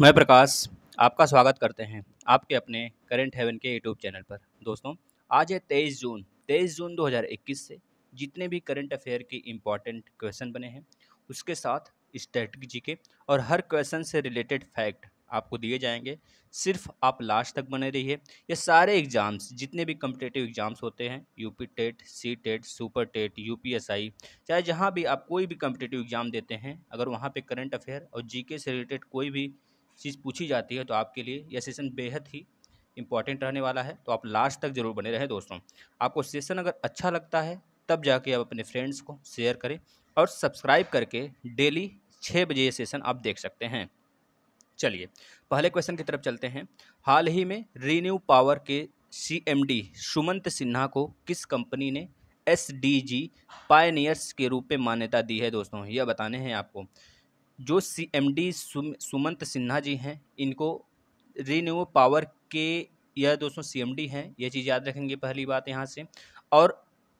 मैं प्रकाश आपका स्वागत करते हैं आपके अपने करेंट हेवन के यूट्यूब चैनल पर दोस्तों आज है तेईस जून तेईस जून 2021 से जितने भी करंट अफेयर के इम्पॉर्टेंट क्वेश्चन बने हैं उसके साथ स्ट्रेटजी के और हर क्वेश्चन से रिलेटेड फैक्ट आपको दिए जाएंगे सिर्फ आप लास्ट तक बने रहिए ये सारे एग्ज़ाम्स जितने भी कम्पिटेटिव एग्ज़ाम्स होते हैं UP TET C TET super TET आई चाहे जहाँ भी आप कोई भी कम्पिटेटिव एग्ज़ाम देते हैं अगर वहाँ पे करंट अफेयर और जीके से रिलेटेड कोई भी चीज़ पूछी जाती है तो आपके लिए यह सेशन बेहद ही इंपॉर्टेंट रहने वाला है तो आप लास्ट तक ज़रूर बने रहें दोस्तों आपको सेशन अगर अच्छा लगता है तब जाके आप अपने फ्रेंड्स को शेयर करें और सब्सक्राइब करके डेली छः बजे ये सेशन आप देख सकते हैं चलिए पहले क्वेश्चन की तरफ चलते हैं हाल ही में रीन्यू पावर के सीएमडी सुमंत सिन्हा को किस कंपनी ने एसडीजी पायनियर्स के रूप में मान्यता दी है दोस्तों यह बताने हैं आपको जो सीएमडी सुम, सुमंत सिन्हा जी हैं इनको रिन्यू पावर के यह दोस्तों सीएमडी हैं यह चीज़ याद रखेंगे पहली बात यहाँ से और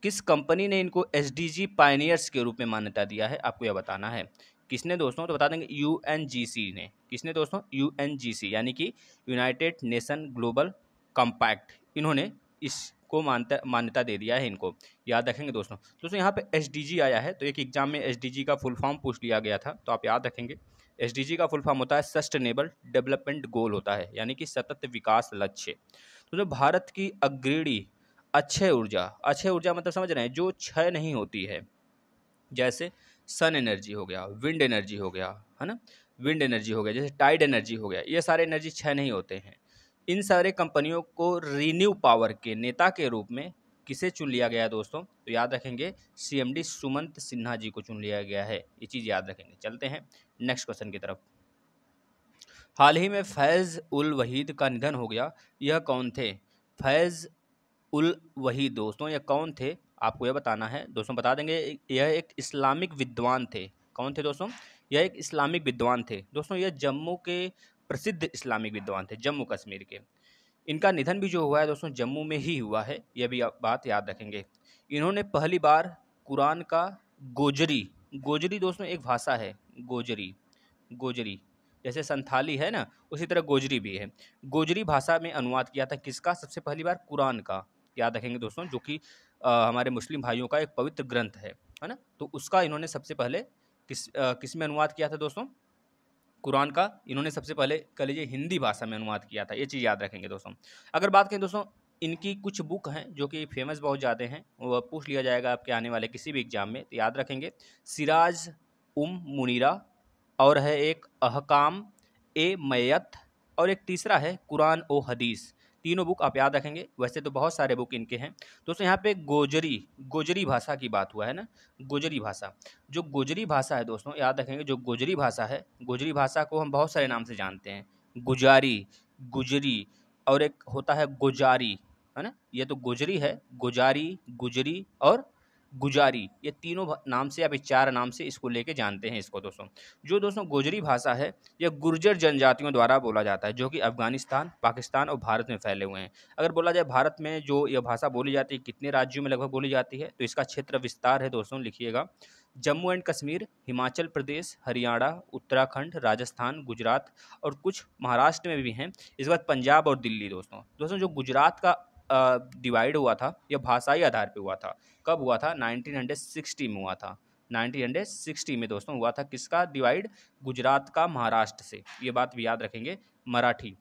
किस कंपनी ने इनको एस डी पायनियर्स के रूप में मान्यता दिया है आपको यह बताना है किसने दोस्तों तो बता देंगे यू ने किसने दोस्तों यू यानी कि यूनाइटेड नेशन ग्लोबल कॉम्पैक्ट इन्होंने इसको मानता मान्यता दे दिया है इनको याद रखेंगे दोस्तों दोस्तों यहाँ पे एस आया है तो एक एग्जाम में एस का फुल फॉर्म पूछ लिया गया था तो आप याद रखेंगे एस का फुल फॉर्म होता है सस्टेनेबल डेवलपमेंट गोल होता है यानी कि सतत विकास लक्ष्य तो जो भारत की अग्रणी अक्षय ऊर्जा अक्षय ऊर्जा मतलब समझ रहे हैं जो क्षय नहीं होती है जैसे सन एनर्जी हो गया विंड एनर्जी हो गया है ना विंड एनर्जी हो गया जैसे टाइड एनर्जी हो गया ये सारे एनर्जी क्षय नहीं होते हैं इन सारे कंपनियों को रीन्यू पावर के नेता के रूप में किसे चुन लिया गया है दोस्तों तो याद रखेंगे सीएमडी सुमंत सिन्हा जी को चुन लिया गया है ये चीज़ याद रखेंगे चलते हैं नेक्स्ट क्वेश्चन की तरफ हाल ही में फैज़ उल वहीद का निधन हो गया यह कौन थे फैज़ उल वहीद दोस्तों यह कौन थे आपको यह बताना है दोस्तों बता देंगे यह एक इस्लामिक विद्वान थे कौन थे दोस्तों यह एक इस्लामिक विद्वान थे दोस्तों यह जम्मू के प्रसिद्ध इस्लामिक विद्वान थे जम्मू कश्मीर के इनका निधन भी जो हुआ है दोस्तों जम्मू में ही हुआ है यह भी आप बात याद रखेंगे इन्होंने पहली बार कुरान का गोजरी गोजरी दोस्तों एक भाषा है गोजरी गोजरी जैसे संथाली है ना उसी तरह गोजरी भी है गोजरी भाषा में अनुवाद किया था किसका सबसे पहली बार कुरान का याद रखेंगे दोस्तों जो कि हमारे मुस्लिम भाइयों का एक पवित्र ग्रंथ है है ना तो उसका इन्होंने सबसे पहले किस आ, किस में अनुवाद किया था दोस्तों कुरान का इन्होंने सबसे पहले कह लीजिए हिंदी भाषा में अनुवाद किया था ये चीज़ याद रखेंगे दोस्तों अगर बात करें दोस्तों इनकी कुछ बुक हैं जो कि फेमस बहुत ज़्यादा हैं वह पूछ लिया जाएगा आपके आने वाले किसी भी एग्ज़ाम में तो याद रखेंगे सिराज उम मुनीरा और है एक अहकाम ए मैत और एक तीसरा है कुरान ओ हदीस तीनों बुक आप याद रखेंगे वैसे तो बहुत सारे बुक इनके हैं दोस्तों यहाँ पे गोजरी गोजरी भाषा की बात हुआ है ना गोजरी भाषा जो गोजरी भाषा है दोस्तों याद रखेंगे जो गोजरी भाषा है गोजरी भाषा को हम बहुत सारे नाम से जानते हैं गुजारी गुजरी और एक होता है गुजारी है ना ये तो गुजरी है गुजारी गुजरी और गुजारी ये तीनों नाम से या फिर चार नाम से इसको लेके जानते हैं इसको दोस्तों जो दोस्तों गोजरी भाषा है यह गुर्जर जनजातियों द्वारा बोला जाता है जो कि अफगानिस्तान पाकिस्तान और भारत में फैले हुए हैं अगर बोला जाए भारत में जो यह भाषा बोली जाती है कितने राज्यों में लगभग बोली जाती है तो इसका क्षेत्र विस्तार है दोस्तों लिखिएगा जम्मू एंड कश्मीर हिमाचल प्रदेश हरियाणा उत्तराखंड राजस्थान गुजरात और कुछ महाराष्ट्र में भी हैं इसके बाद पंजाब और दिल्ली दोस्तों दोस्तों जो गुजरात का डिवाइड हुआ था यह भाषाई आधार पर हुआ था कब हुआ था 1960 में हुआ था 1960 में दोस्तों हुआ था किसका डिवाइड गुजरात का महाराष्ट्र से ये बात भी याद रखेंगे मराठी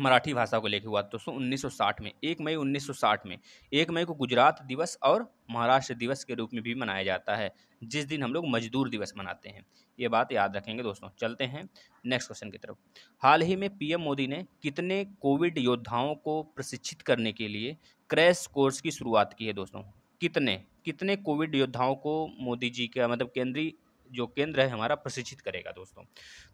मराठी भाषा को लेकर हुआ दोस्तों साठ में एक मई 1960 में एक मई को गुजरात दिवस और महाराष्ट्र दिवस के रूप में भी मनाया जाता है जिस दिन हम लोग मजदूर दिवस मनाते हैं ये बात याद रखेंगे दोस्तों चलते हैं नेक्स्ट क्वेश्चन की तरफ हाल ही में पीएम मोदी ने कितने कोविड योद्धाओं को प्रशिक्षित करने के लिए क्रैश कोर्स की शुरुआत की है दोस्तों कितने कितने कोविड योद्धाओं को मोदी जी का मतलब केंद्रीय जो केंद्र है हमारा प्रशिक्षित करेगा दोस्तों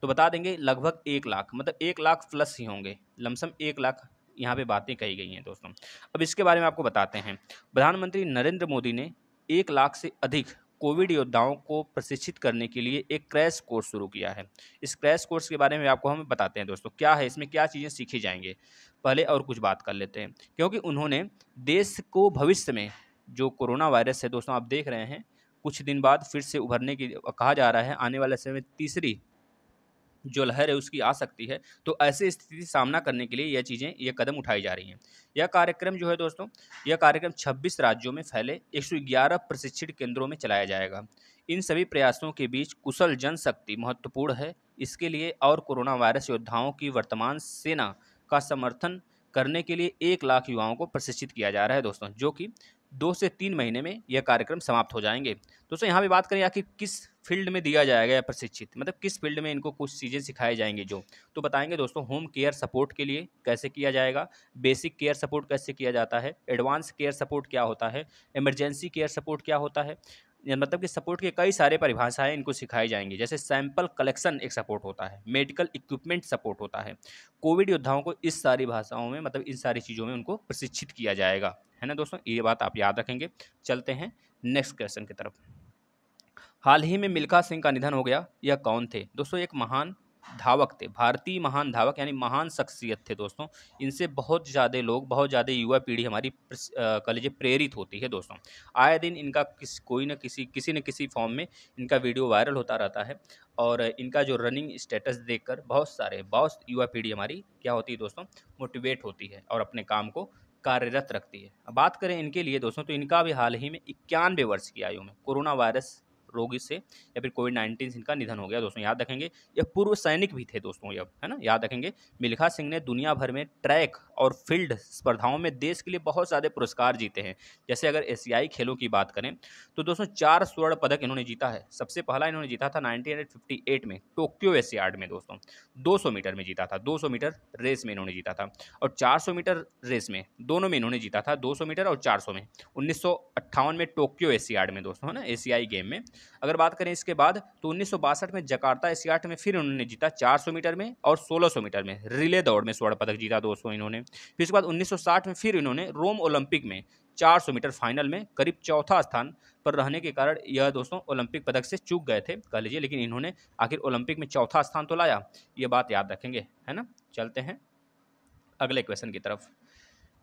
तो बता देंगे लगभग एक लाख मतलब एक लाख प्लस ही होंगे लमसम एक लाख यहाँ पे बातें कही गई हैं दोस्तों अब इसके बारे में आपको बताते हैं प्रधानमंत्री नरेंद्र मोदी ने एक लाख से अधिक कोविड योद्धाओं को प्रशिक्षित करने के लिए एक क्रैश कोर्स शुरू किया है इस क्रैश कोर्स के बारे में आपको हम बताते हैं दोस्तों क्या है इसमें क्या चीज़ें सीखी जाएंगे पहले और कुछ बात कर लेते हैं क्योंकि उन्होंने देश को भविष्य में जो कोरोना वायरस है दोस्तों आप देख रहे हैं कुछ दिन बाद फिर से उभरने की कहा जा रहा है आने वाले समय तीसरी जो लहर है उसकी आ सकती है तो ऐसी स्थिति सामना करने के लिए यह चीज़ें यह कदम उठाई जा रही हैं यह कार्यक्रम जो है दोस्तों यह कार्यक्रम 26 राज्यों में फैले 111 प्रशिक्षित केंद्रों में चलाया जाएगा इन सभी प्रयासों के बीच कुशल जनशक्ति महत्वपूर्ण है इसके लिए और कोरोना वायरस योद्धाओं की वर्तमान सेना का समर्थन करने के लिए एक लाख युवाओं को प्रशिक्षित किया जा रहा है दोस्तों जो कि दो से तीन महीने में यह कार्यक्रम समाप्त हो जाएंगे दोस्तों यहाँ पर बात करें आखिर किस फील्ड में दिया जाएगा या प्रशिक्षित मतलब किस फील्ड में इनको कुछ चीज़ें सिखाई जाएंगी जो तो बताएंगे दोस्तों होम केयर सपोर्ट के लिए कैसे किया जाएगा बेसिक केयर सपोर्ट कैसे किया जाता है एडवांस केयर सपोर्ट क्या होता है इमरजेंसी केयर सपोर्ट क्या होता है मतलब कि सपोर्ट के कई सारे परिभाषाएं इनको सिखाई जाएंगी जैसे सैंपल कलेक्शन एक सपोर्ट होता है मेडिकल इक्विपमेंट सपोर्ट होता है कोविड योद्धाओं को इस सारी भाषाओं में मतलब इन सारी चीज़ों में उनको प्रशिक्षित किया जाएगा है ना दोस्तों ये बात आप याद रखेंगे चलते हैं नेक्स्ट क्वेश्चन की तरफ हाल ही में मिल्खा सिंह का निधन हो गया यह कौन थे दोस्तों एक महान धावक थे भारतीय महान धावक यानी महान शख्सियत थे दोस्तों इनसे बहुत ज़्यादा लोग बहुत ज़्यादा युवा पीढ़ी हमारी कह लीजिए प्रेरित होती है दोस्तों आए दिन इनका किस कोई ना किसी किसी न किसी फॉर्म में इनका वीडियो वायरल होता रहता है और इनका जो रनिंग स्टेटस देखकर बहुत सारे बहुत युवा पीढ़ी हमारी क्या होती है दोस्तों मोटिवेट होती है और अपने काम को कार्यरत रखती है बात करें इनके लिए दोस्तों तो इनका भी हाल ही में इक्यानवे वर्ष की आयु में कोरोना वायरस रोगी से या फिर कोविड नाइन्टीन से इनका निधन हो गया दोस्तों याद रखेंगे यह पूर्व सैनिक भी थे दोस्तों यह है ना याद रखेंगे मिल्खा सिंह ने दुनिया भर में ट्रैक और फील्ड स्पर्धाओं में देश के लिए बहुत सारे पुरस्कार जीते हैं जैसे अगर एशियाई खेलों की बात करें तो दोस्तों चार स्वर्ण पदक इन्होंने जीता है सबसे पहला इन्होंने जीता था नाइनटीन में टोक्यो एशियाड में दोस्तों दो मीटर में जीता था दो मीटर रेस में इन्होंने जीता था और चार मीटर रेस में दोनों में इन्होंने जीता था दो मीटर और चार में उन्नीस में टोक्यो एशियाड में दोस्तों है ना एशियाई गेम में अगर बात करें इसके बाद तो उन्नीस में जकार्ता एशियाड में फिर उन्होंने जीता चार मीटर में और सोलह मीटर में रिले दौड़ में स्वर्ण पदक जीता दोस्तों इन्होंने फिर उसके बाद 1960 में फिर इन्होंने रोम ओलंपिक में 400 मीटर फाइनल में करीब चौथा स्थान पर रहने के कारण यह दोस्तों ओलंपिक पदक से चूक गए थे कह लीजिए लेकिन इन्होंने आखिर ओलंपिक में चौथा स्थान तो लाया ये बात याद रखेंगे है ना चलते हैं अगले क्वेश्चन की तरफ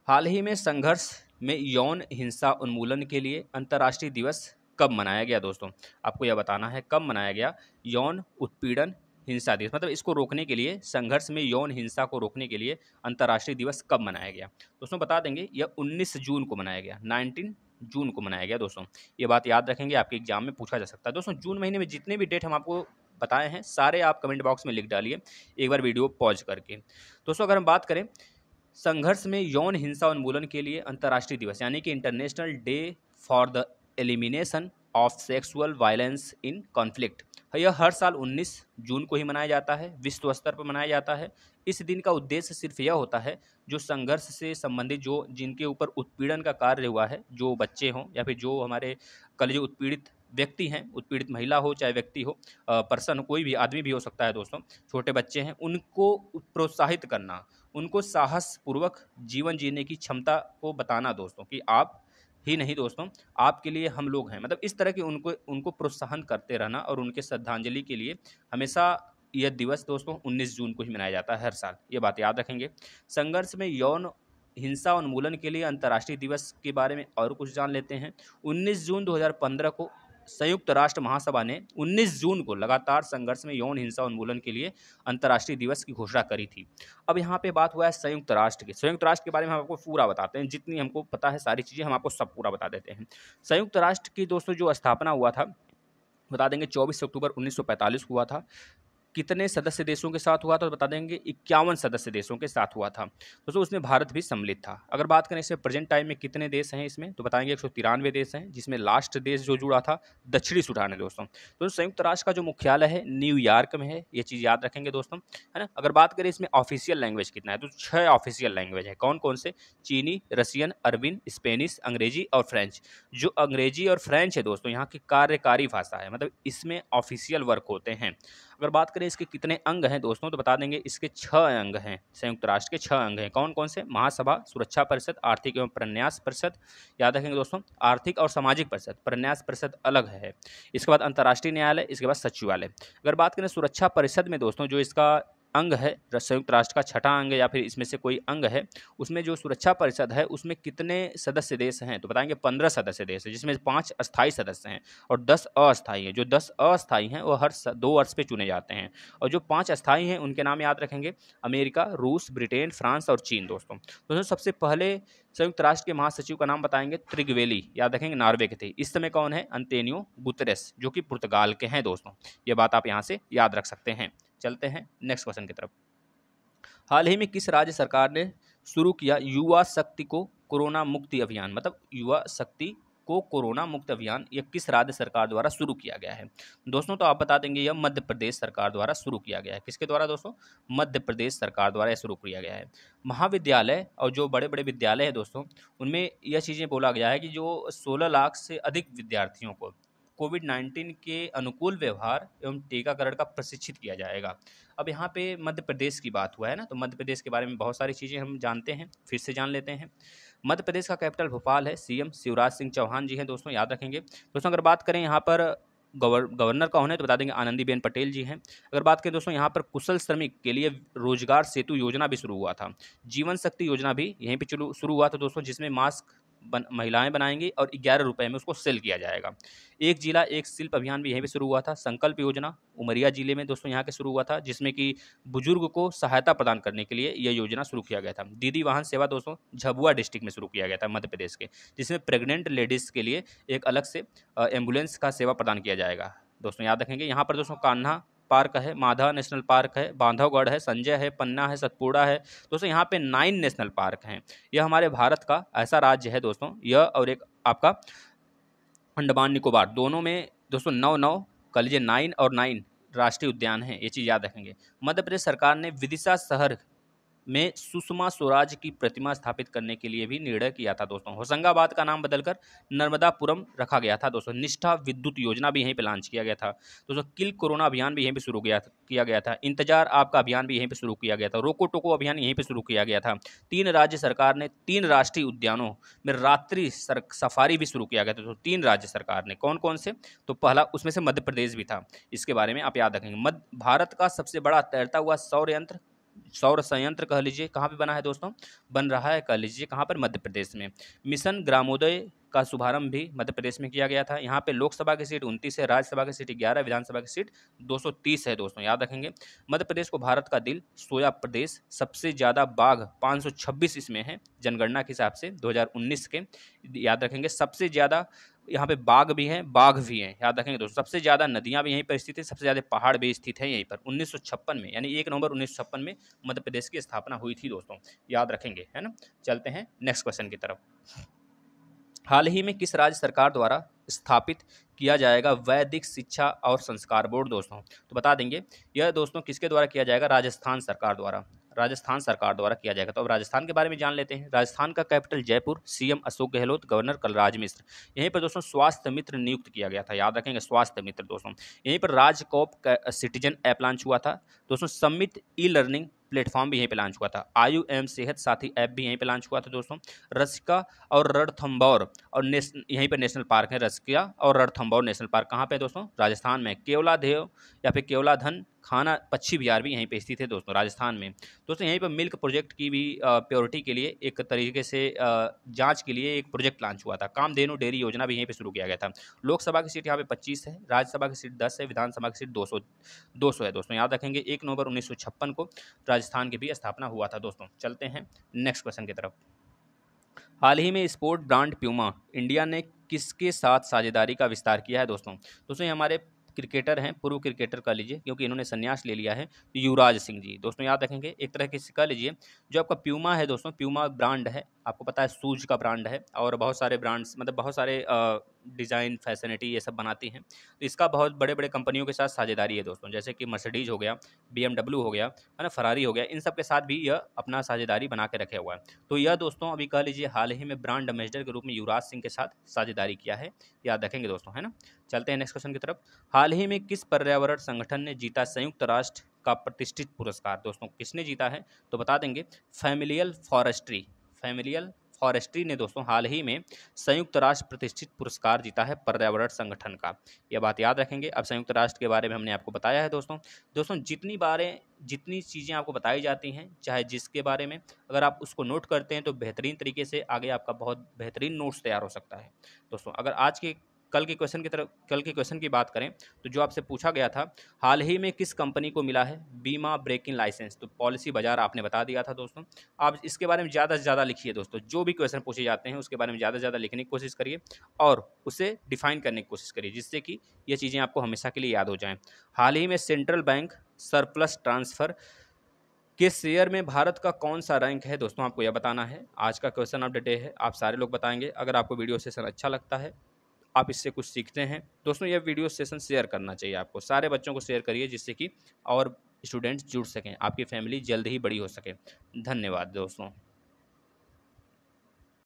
हाल ही में संघर्ष में यौन हिंसा उन्मूलन के लिए अंतर्राष्ट्रीय दिवस कब मनाया गया दोस्तों आपको यह बताना है कब मनाया गया यौन उत्पीड़न हिंसा दिवस मतलब इसको रोकने के लिए संघर्ष में यौन हिंसा को रोकने के लिए अंतर्राष्ट्रीय दिवस कब मनाया गया दोस्तों बता देंगे यह 19 जून को मनाया गया 19 जून को मनाया गया दोस्तों ये बात याद रखेंगे आपके एग्जाम में पूछा जा सकता है दोस्तों जून महीने में जितने भी डेट हम आपको बताए हैं सारे आप कमेंट बॉक्स में लिख डालिए एक बार वीडियो पॉज करके दोस्तों अगर हम बात करें संघर्ष में यौन हिंसा उन्मूलन के लिए अंतर्राष्ट्रीय दिवस यानी कि international day for the elimination of sexual violence in conflict यह हर साल 19 जून को ही मनाया जाता है विश्व स्तर पर मनाया जाता है इस दिन का उद्देश्य सिर्फ यह होता है जो संघर्ष से संबंधित जो जिनके ऊपर उत्पीड़न का कार्य हुआ है जो बच्चे हों या फिर जो हमारे कल जो उत्पीड़ित व्यक्ति हैं उत्पीड़ित महिला हो चाहे व्यक्ति हो पर्सन हो कोई भी आदमी भी हो सकता है दोस्तों छोटे बच्चे हैं उनको प्रोत्साहित करना उनको साहस पूर्वक जीवन जीने की क्षमता को बताना दोस्तों कि आप ही नहीं दोस्तों आपके लिए हम लोग हैं मतलब इस तरह के उनको उनको प्रोत्साहन करते रहना और उनके श्रद्धांजलि के लिए हमेशा यह दिवस दोस्तों 19 जून को ही मनाया जाता है हर साल ये बात याद रखेंगे संघर्ष में यौन हिंसा उन्मूलन के लिए अंतर्राष्ट्रीय दिवस के बारे में और कुछ जान लेते हैं 19 जून 2015 को संयुक्त राष्ट्र महासभा ने 19 जून को लगातार संघर्ष में यौन हिंसा उन्मूलन के लिए अंतर्राष्ट्रीय दिवस की घोषणा करी थी अब यहाँ पे बात हुआ है संयुक्त राष्ट्र के संयुक्त राष्ट्र के बारे में हम आपको पूरा बताते हैं जितनी हमको पता है सारी चीज़ें हम आपको सब पूरा बता देते हैं संयुक्त राष्ट्र की दोस्तों जो स्थापना हुआ था बता देंगे 24 अक्टूबर 1945 हुआ था कितने सदस्य देशों के साथ हुआ था तो बता देंगे इक्यावन सदस्य देशों के साथ हुआ था दोस्तों उसमें भारत भी सम्मिलित था अगर बात करें इसमें प्रेजेंट टाइम में कितने देश हैं इसमें तो बताएंगे एक देश हैं जिसमें लास्ट देश जो जुड़ा था दक्षिणी सूडान है दोस्तों तो संयुक्त राष्ट्र का जो मुख्यालय है न्यूयॉर्क में है ये चीज़ याद रखेंगे दोस्तों है ना अगर बात करें इसमें ऑफिशियल लैंग्वेज कितना है तो छः ऑफिशियल लैंग्वेज है कौन कौन से चीनी रसियन अरबिन स्पेनिश अंग्रेजी और फ्रेंच जो अंग्रेजी और फ्रेंच है दोस्तों यहाँ की कार्यकारी भाषा है मतलब इसमें ऑफिशियल वर्क होते हैं अगर बात करें इसके कितने अंग हैं दोस्तों तो बता देंगे इसके छः अंग हैं संयुक्त राष्ट्र के छः अंग हैं कौन कौन से महासभा सुरक्षा परिषद आर्थिक एवं प्रन्यास परिषद याद रखेंगे दोस्तों आर्थिक और सामाजिक परिषद प्रन्यास परिषद अलग है इसके बाद अंतर्राष्ट्रीय न्यायालय इसके बाद सचिवालय अगर बात करें सुरक्षा परिषद में दोस्तों जो इसका अंग है संयुक्त राष्ट्र का छठा अंग या फिर इसमें से कोई अंग है उसमें जो सुरक्षा परिषद है उसमें कितने सदस्य देश हैं तो बताएंगे पंद्रह सदस्य देश हैं जिसमें पाँच अस्थायी सदस्य हैं और दस अस्थायी हैं जो दस अस्थायी हैं वो हर दो वर्ष पर चुने जाते हैं और जो पाँच अस्थायी हैं उनके नाम याद रखेंगे अमेरिका रूस ब्रिटेन फ्रांस और चीन दोस्तों तो दोस्तों सबसे पहले संयुक्त राष्ट्र के महासचिव का नाम बताएंगे त्रिगवेली याद रखेंगे नॉर्वे के थे इस समय कौन है अंतेनियो गुतरेस जो कि पुर्तगाल के हैं दोस्तों ये बात आप यहाँ से याद रख सकते हैं चलते हैं नेक्स्ट क्वेश्चन की तरफ हाल ही में किस राज्य सरकार ने शुरू किया युवा शक्ति को कोरोना मुक्ति अभियान मतलब युवा शक्ति को कोरोना मुक्त अभियान यह किस राज्य सरकार द्वारा शुरू किया गया है दोस्तों तो आप बता देंगे यह मध्य प्रदेश सरकार द्वारा शुरू किया गया है किसके द्वारा दोस्तों मध्य प्रदेश सरकार द्वारा यह शुरू किया गया है महाविद्यालय और जो बड़े बड़े विद्यालय हैं दोस्तों उनमें यह चीज़ें बोला गया है कि जो सोलह लाख से अधिक विद्यार्थियों को कोविड नाइन्टीन के अनुकूल व्यवहार एवं टीकाकरण का प्रशिक्षित किया जाएगा अब यहाँ पे मध्य प्रदेश की बात हुआ है ना तो मध्य प्रदेश के बारे में बहुत सारी चीज़ें हम जानते हैं फिर से जान लेते हैं मध्य प्रदेश का कैपिटल भोपाल है सीएम शिवराज सिंह चौहान जी हैं दोस्तों याद रखेंगे दोस्तों अगर बात करें यहाँ पर गवर गवर्नर का होने तो बता देंगे आनंदीबेन पटेल जी हैं अगर बात करें दोस्तों यहाँ पर कुशल श्रमिक के लिए रोजगार सेतु योजना भी शुरू हुआ था जीवन शक्ति योजना भी यहीं पे शुरू हुआ था दोस्तों जिसमें मास्क बन, महिलाएं बनाएंगी और ग्यारह रुपये में उसको सेल किया जाएगा एक जिला एक शिल्प अभियान भी यहीं पे शुरू हुआ था संकल्प योजना उमरिया जिले में दोस्तों यहाँ के शुरू हुआ था जिसमें कि बुजुर्ग को सहायता प्रदान करने के लिए यह योजना शुरू किया गया था दीदी वाहन सेवा दोस्तों झबुआ डिस्ट्रिक्ट में शुरू किया गया था मध्य प्रदेश के जिसमें प्रेग्नेंट लेडीज़ के लिए एक अलग से एम्बुलेंस का सेवा प्रदान किया जाएगा दोस्तों याद रखेंगे यहाँ पर दोस्तों कान्हा पार्क है माधव नेशनल पार्क है बांधवगढ़ है संजय है पन्ना है सतपुड़ा है दोस्तों यहाँ पे नाइन नेशनल पार्क हैं यह हमारे भारत का ऐसा राज्य है दोस्तों यह और एक आपका अंडमान निकोबार दोनों में दोस्तों नौ नौ कल ये नाइन और नाइन राष्ट्रीय उद्यान है ये चीज़ याद रखेंगे मध्य प्रदेश सरकार ने विदिशा शहर में सुषमा स्वराज की प्रतिमा स्थापित करने के लिए भी निर्णय किया था दोस्तों होशंगाबाद का नाम बदलकर नर्मदापुरम रखा गया था दोस्तों निष्ठा विद्युत योजना भी यहीं पर लॉन्च किया गया था दोस्तों किल कोरोना अभियान भी यहीं पर शुरू किया किया गया था इंतजार आपका अभियान भी यहीं पर शुरू किया गया था रोको टोको अभियान यहीं पर शुरू किया गया था तीन राज्य सरकार ने तीन राष्ट्रीय उद्यानों में रात्रि सफारी भी शुरू किया गया था तीन राज्य सरकार ने कौन कौन से तो पहला उसमें से मध्य प्रदेश भी था इसके बारे में आप याद रखेंगे मध्य भारत का सबसे बड़ा तैरता हुआ सौर यंत्र सौर संयंत्र कह लीजिए कहाँ पे बना है दोस्तों बन रहा है कह लीजिए कहाँ पर मध्य प्रदेश में मिशन ग्रामोदय का शुभारंभ भी मध्य प्रदेश में किया गया था यहाँ पे लोकसभा की सीट उनतीस है राज्यसभा की सीट ग्यारह विधानसभा की सीट 230 है दोस्तों याद रखेंगे मध्य प्रदेश को भारत का दिल सोया प्रदेश सबसे ज़्यादा बाघ 526 इसमें है जनगणना के हिसाब से 2019 के याद रखेंगे सबसे ज़्यादा यहाँ पे बाघ भी हैं बाघ भी हैं याद रखेंगे दोस्तों सबसे ज़्यादा नदियाँ भी यहीं पर स्थित है सबसे ज़्यादा पहाड़ भी स्थित हैं यहीं पर उन्नीस में यानी एक नवंबर उन्नीस में मध्य प्रदेश की स्थापना हुई थी दोस्तों याद रखेंगे है ना चलते हैं नेक्स्ट क्वेश्चन की तरफ हाल ही में किस राज्य सरकार द्वारा स्थापित किया जाएगा वैदिक शिक्षा और संस्कार बोर्ड दोस्तों तो बता देंगे यह दोस्तों किसके द्वारा किया जाएगा राजस्थान सरकार द्वारा राजस्थान सरकार द्वारा किया जाएगा तो अब राजस्थान के बारे में जान लेते हैं राजस्थान का capital Jaipur CM Ashok Gehlot governor Kalraj Mishra यहीं पर दोस्तों स्वास्थ्य मित्र नियुक्त किया गया था याद रखेंगे स्वास्थ्य मित्र दोस्तों यहीं पर राजकॉप सिटीजन ऐप लॉन्च हुआ था दोस्तों सम्मित ई लर्निंग प्लेटफॉर्म भी यहीं पे लॉन्च हुआ था आयु एम सेहत साथी ऐप भी यहीं पे लॉन्च हुआ था दोस्तों रसिका और रणथम्बौर और यहीं पर नेशनल पार्क है रसिका और रणथम्बौर नेशनल पार्क कहाँ पे है दोस्तों राजस्थान में केवला देव या फिर केवला धन खाना पक्षी बिहार भी यहीं पर स्थित है दोस्तों राजस्थान में दोस्तों यहीं पर मिल्क प्रोजेक्ट की भी प्योरिटी के लिए एक तरीके से जांच के लिए एक प्रोजेक्ट लॉन्च हुआ था कामधेनु डेयरी योजना भी यहीं पे शुरू किया गया था लोकसभा की सीट यहाँ पे 25 है राज्यसभा की सीट 10 है विधानसभा की सीट 200 200 है दोस्तों याद रखेंगे एक नवंबर उन्नीस को राजस्थान की भी स्थापना हुआ था दोस्तों चलते हैं नेक्स्ट क्वेश्चन की तरफ हाल ही में स्पोर्ट ब्रांड प्यूमा इंडिया ने किसके साथ साझेदारी का विस्तार किया है दोस्तों दोस्तों ये हमारे क्रिकेटर हैं पूर्व क्रिकेटर कह लीजिए क्योंकि इन्होंने संन्यास ले लिया है युवराज सिंह जी दोस्तों याद रखेंगे एक तरह के कह लीजिए जो आपका प्यूमा है दोस्तों प्यूमा ब्रांड है आपको पता है सूज का ब्रांड है और बहुत सारे ब्रांड्स मतलब बहुत सारे आ, डिज़ाइन फैसिलिटी ये सब बनाती हैं तो इसका बहुत बड़े बड़े कंपनियों के साथ साझेदारी है दोस्तों जैसे कि मर्सिडीज हो गया बी हो गया है ना फरारी हो गया इन सब के साथ भी यह अपना साझेदारी बना के रखे हुआ है तो यह दोस्तों अभी कह लीजिए हाल ही में ब्रांड एम्बेसडर के रूप में युवराज सिंह के साथ साझेदारी किया है याद रखेंगे दोस्तों है ना चलते हैं नेक्स्ट क्वेश्चन की तरफ हाल ही में किस पर्यावरण संगठन ने जीता संयुक्त राष्ट्र का प्रतिष्ठित पुरस्कार दोस्तों किसने जीता है तो बता देंगे फैमिलियल फॉरेस्ट्री फैमिलियल फॉरेस्ट्री ने दोस्तों हाल ही में संयुक्त राष्ट्र प्रतिष्ठित पुरस्कार जीता है पर्यावरण संगठन का यह बात याद रखेंगे अब संयुक्त राष्ट्र के बारे में हमने आपको बताया है दोस्तों दोस्तों जितनी बारें जितनी चीज़ें आपको बताई जाती हैं चाहे जिसके बारे में अगर आप उसको नोट करते हैं तो बेहतरीन तरीके से आगे आपका बहुत बेहतरीन नोट्स तैयार हो सकता है दोस्तों अगर आज के कल के क्वेश्चन की तरफ कल के क्वेश्चन की बात करें तो जो आपसे पूछा गया था हाल ही में किस कंपनी को मिला है बीमा ब्रेकिंग लाइसेंस तो पॉलिसी बाजार आपने बता दिया था दोस्तों आप इसके बारे में ज़्यादा से ज़्यादा लिखिए दोस्तों जो भी क्वेश्चन पूछे जाते हैं उसके बारे में ज़्यादा से ज़्यादा लिखने की कोशिश करिए और उसे डिफाइन करने की कोशिश करिए जिससे कि ये चीज़ें आपको हमेशा के लिए याद हो जाएँ हाल ही में सेंट्रल बैंक सरप्लस ट्रांसफ़र के शेयर में भारत का कौन सा रैंक है दोस्तों आपको यह बताना है आज का क्वेश्चन ऑफ डे है आप सारे लोग बताएंगे अगर आपको वीडियो सेशन अच्छा लगता है आप इससे कुछ सीखते हैं दोस्तों यह वीडियो सेशन शेयर करना चाहिए आपको सारे बच्चों को शेयर करिए जिससे कि और स्टूडेंट्स जुड़ सकें आपकी फैमिली जल्द ही बड़ी हो सके धन्यवाद दोस्तों